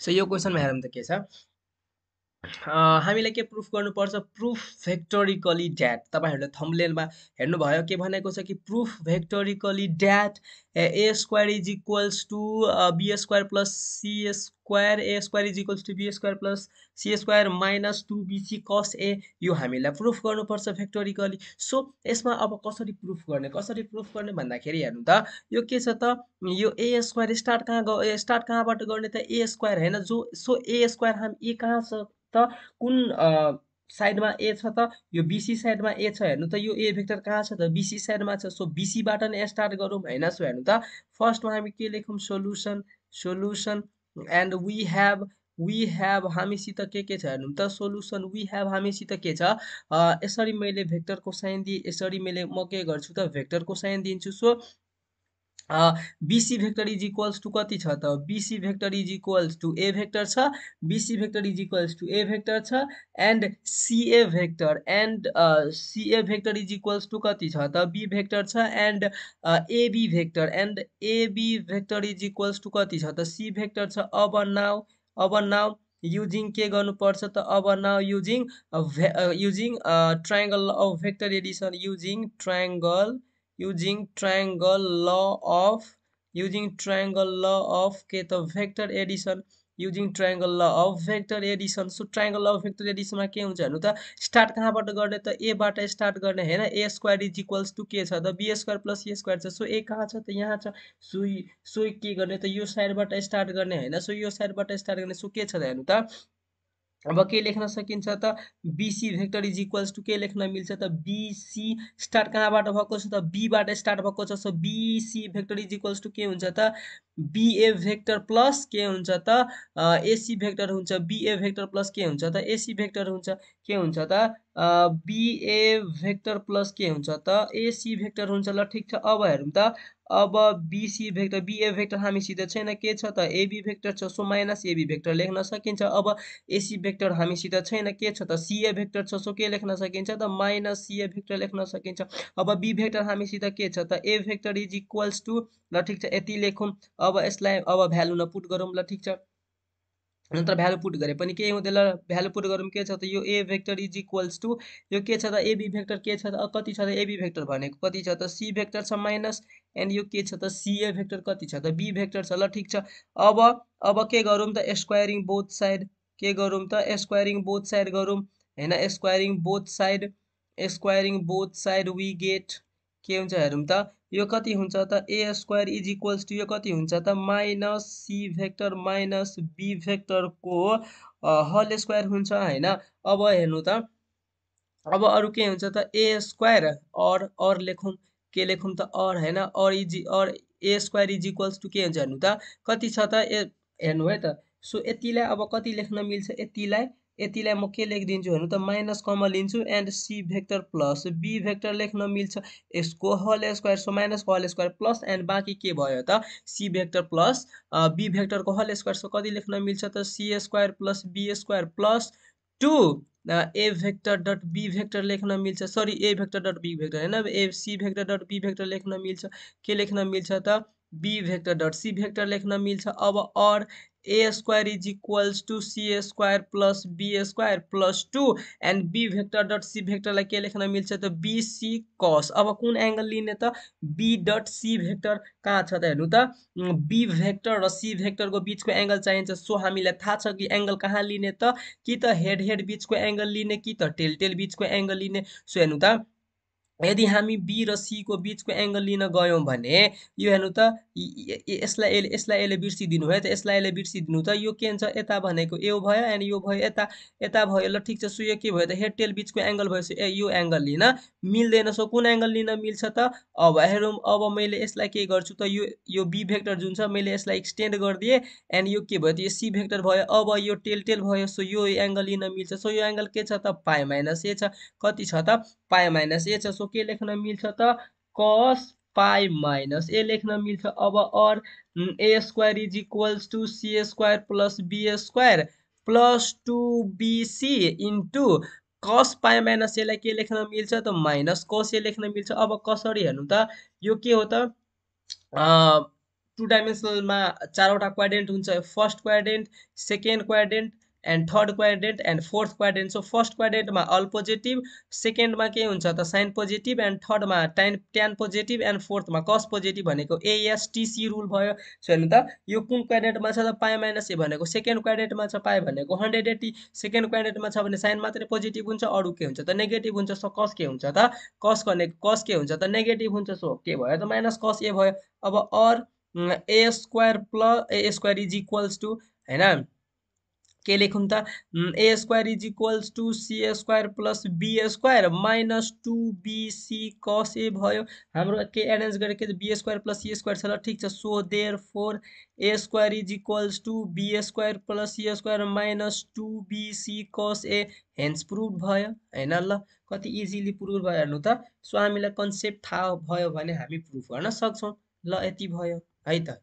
so यो क्वेसनमा हेरौँ त के छ हामीलाई के प्रुफ गर्नुपर्छ प्रुफ भेक्टोरिकली ड्याट तपाईँहरूले थम्बलेनमा हेर्नुभयो के भनेको छ कि proof vectorially that A square is equals to B square plus C square A square is equals to B square plus C square minus two BC cos A यो हामीलाई proof गर्नुपर्छ फ्याक्टोरिकली so यसमा अब कसरी प्रुफ गर्ने कसरी proof गर्ने भन्दाखेरि हेर्नु त यो के छ त यो ए स्क्वायर स्टार्ट कहाँ स्टार्ट कहाँबाट गर्ने त ए स्क्वायर होइन जो सो ए स्क्वायर हाम ए कहाँ छ त कुन साइडमा ए छ त यो बिसी साइडमा ए छ हेर्नु त यो ए भेक्टर कहाँ छ त बिसी साइडमा छ सो बिसीबाट नै स्टार्ट गरौँ होइन सो हेर्नु त फर्स्टमा हामी के लेखौँ solution solution and we have we have हामीसित के के छ हेर्नु त सोल्युसन वी ह्याभ हामीसित के छ यसरी मैले भेक्टरको साइन दिएँ यसरी मैले म के गर्छु त भेक्टरको साइन दिन्छु so BC vector is equals to कति छ त BC vector is equals to A vector छ BC vector is equals to A vector छ and CA vector and CA vector is equals to कति छ त बी भेक्टर छ and AB vector and AB vector is equals to कति छ त C vector छ अब नाउ अब नाउ युजिङ के गर्नुपर्छ त अब now using using triangle of vector addition using triangle using triangle law of using triangle law of के त vector addition using triangle law of vector addition so triangle of vector एडिसनमा के हुन्छ हेर्नु त स्टार्ट कहाँबाट गर्ने त एबाट स्टार्ट गर्ने होइन A square is equals to के छ त B square plus A square छ सो ए कहाँ छ त यहाँ छ सो सो के गर्ने त यो साइडबाट स्टार्ट गर्ने होइन सो यो साइडबाट स्टार्ट गर्ने सो के छ त हेर्नु त अब के लेख्न सकिन्छ त BC vector is equals to के लेख्न मिल्छ त बिसी स्टार्ट कहाँबाट भएको छ त बीबाट स्टार्ट भएको छ so BC vector is equals to के हुन्छ त बिए भेक्टर प्लस के हुन्छ त एसी भेक्टर हुन्छ बिए भेक्टर प्लस के हुन्छ त एसी भेक्टर हुन्छ के हुन्छ त बिए भेक्टर प्लस के हुन्छ त एसी भेक्टर हुन्छ ल ठिक छ अब हेरौँ त अब बिसी भेक्टर बिए भेक्टर हामीसित छैन के छ त एबी भेक्टर छ सो माइनस एबी भेक्टर लेख्न सकिन्छ अब एसी भेक्टर हामीसित छैन के छ त सिए भेक्टर छ सो के लेख्न सकिन्छ त माइनस सिए भेक्टर लेख्न सकिन्छ अब बी भेक्टर हामीसित के छ त A vector is equals to ल ठिक छ यति लेखौँ अब यसलाई अब भ्यालु न पुट गरौँ ल ठिक छ नत्र भ्यालु पुट गरे पनि के हुँदैन भ्यालु पुट गरौँ के छ त यो A vector is equals to यो के छ त एबी भेक्टर के छ त कति छ त एबी भेक्टर भनेको कति छ त सी भेक्टर छ माइनस एन्ड यो के छ त सिए भेक्टर कति छ त बी भेक्टर छ ल ठिक छ अब अब के गरौँ त स्क्वायरिङ बोथ साइड के गरौँ त स्क्वायरिङ बोथ साइड गरौँ होइन squaring both side squaring both side we get के हुन्छ हेरौँ त यो कति हुन्छ त A square is equals to यो कति हुन्छ त minus C vector minus B भेक्टरको हल स्क्वायर हुन्छ होइन अब हेर्नु त अब अरू के हुन्छ त ए स्क्वायर अर अर लेखौँ के लेखौँ त अर होइन or is or A square is equals to के हुन्छ हेर्नु त कति छ त ए हेर्नु है त सो यतिलाई अब कति लेख्न मिल्छ यतिलाई यतिलाई म के लेखिदिन्छु भने त माइनस कमा लिन्छु and C vector plus B vector लेख्न मिल्छ यसको होल स्क्वायर सो माइनसको होल स्क्वायर प्लस एन्ड बाँकी के भयो त सी भेक्टर प्लस बी भेक्टरको होल स्क्वायर सो कति लेख्न मिल्छ त C square plus B square plus two A vector dot B vector लेख्न मिल्छ sorry A vector dot B vector होइन A C vector dot B vector लेख्न मिल्छ के लेख्न मिल्छ त B vector dot C vector लेख्न मिल्छ अब or A square is equals to C square plus B square plus two and B vector dot C भेक्टरलाई के लेख्न मिल्छ त बिसी कस अब कुन एङ्गल लिने त बी डट सी भेक्टर कहाँ छ त हेर्नु त बी भेक्टर र सी भेक्टरको बिचको एङ्गल चाहिन्छ सो हामीलाई थाहा छ कि एङ्गल कहाँ लिने त कि त हेड हेड बिचको एङ्गल लिने कि त टेल टेल बिचको एङ्गल लिने सो हेर्नु त यदि हामी बी र सीको बिचको एङ्गल लिन गयौँ भने यो हेर्नु त यसलाई यसले यसलाई यसले बिर्सिदिनु है त यसलाई यसले बिर्सिदिनु त यो के हुन्छ यता भनेको यो भयो एन्ड यो भयो यता यता भयो ल ठिक छ सो यो के भयो त हेड टेल बिचको एङ्गल भयो ए यो एङ्गल लिन मिल्दैन सो कुन एङ्गल लिन मिल्छ त अब हेरौँ अब मैले यसलाई के गर्छु त यो यो बी भेक्टर जुन छ मैले यसलाई एक्सटेन्ड गरिदिएँ एन्ड यो के भयो त यो सी भेक्टर भयो अब यो टेल टेल भयो सो यो एङ्गल लिन मिल्छ सो यो एङ्गल के छ त पाए माइनस ए छ कति छ त पाए माइनस ए छ सो के लेख्न मिल्छ त कस पाई माइनस ए लेख्न मिल्छ अब or A square is equals to C square plus B square plus two BC into cos pi minus एलाई के लेख्न मिल्छ त माइनस कस ए लेख्न मिल्छ अब कसरी हेर्नु त यो के हो त टु डाइमेन्सनलमा चारवटा क्वाड्रेन्ट हुन्छ first quadrant second quadrant and third quadrant and fourth quadrant so first क्वाड्रेन्टमा अल पोजिटिभ सेकेन्डमा के हुन्छ त साइन पोजिटिभ एन्ड थर्डमा टाइन ट्यान पोजिटिभ एन्ड फोर्थमा कस पोजिटिभ भनेको एएसटिसी रुल भयो सो हेर्नु त यो कुन क्वाड्रेन्टमा छ त पाए माइनस ए भनेको सेकेन्ड क्वाड्रेन्टमा छ पाए भनेको हन्ड्रेड एट्टी सेकेन्ड क्वाड्रेन्टमा छ भने साइन मात्रै पोजिटिभ हुन्छ अरू के हुन्छ त नेगेटिभ हुन्छ सो कस के हुन्छ त कस भने कस के हुन्छ त नेगेटिभ हुन्छ सो के भयो त माइनस कस ए भयो अब or A square plus A square is equals to होइन के लेखौँ त A square is equals to C square plus B square minus two BC cos A भयो हाम्रो के एरेन्ज गरेर के B square plus C square छ ल ठिक छ so therefore A square is equals to B square plus C square minus two BC cos A hence prove भयो होइन ल कति इजिली प्रुभ भयो हेर्नु त सो हामीलाई कन्सेप्ट थाहा भयो भने हामी प्रुभ गर्न सक्छौँ ल यति भयो है त